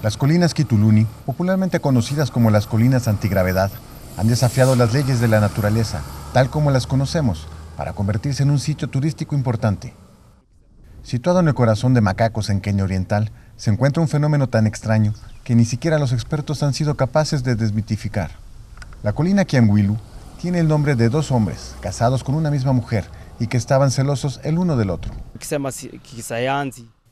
Las colinas Kituluni, popularmente conocidas como las colinas antigravedad, han desafiado las leyes de la naturaleza, tal como las conocemos, para convertirse en un sitio turístico importante. Situado en el corazón de Macacos, en Kenia Oriental, se encuentra un fenómeno tan extraño que ni siquiera los expertos han sido capaces de desmitificar. La colina Kianguilu tiene el nombre de dos hombres casados con una misma mujer y que estaban celosos el uno del otro.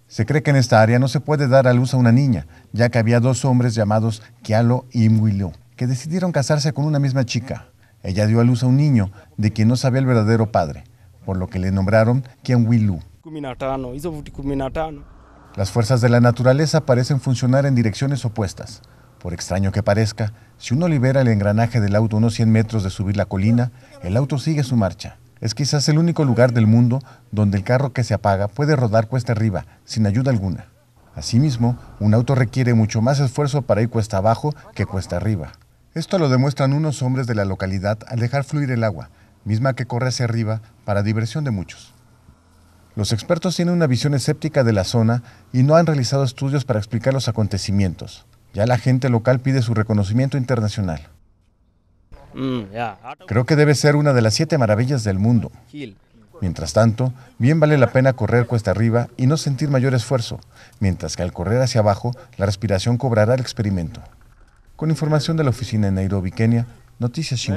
Se cree que en esta área no se puede dar a luz a una niña, ya que había dos hombres llamados Kialo y Mwilu, que decidieron casarse con una misma chica. Ella dio a luz a un niño de quien no sabía el verdadero padre, por lo que le nombraron Kianwilu. Las fuerzas de la naturaleza parecen funcionar en direcciones opuestas. Por extraño que parezca, si uno libera el engranaje del auto unos 100 metros de subir la colina, el auto sigue su marcha. Es quizás el único lugar del mundo donde el carro que se apaga puede rodar cuesta arriba, sin ayuda alguna. Asimismo, un auto requiere mucho más esfuerzo para ir cuesta abajo que cuesta arriba. Esto lo demuestran unos hombres de la localidad al dejar fluir el agua, misma que corre hacia arriba para diversión de muchos. Los expertos tienen una visión escéptica de la zona y no han realizado estudios para explicar los acontecimientos. Ya la gente local pide su reconocimiento internacional. Mm, Creo que debe ser una de las siete maravillas del mundo. Mientras tanto, bien vale la pena correr cuesta arriba y no sentir mayor esfuerzo, mientras que al correr hacia abajo, la respiración cobrará el experimento. Con información de la oficina en Nairobi, Kenia, Noticias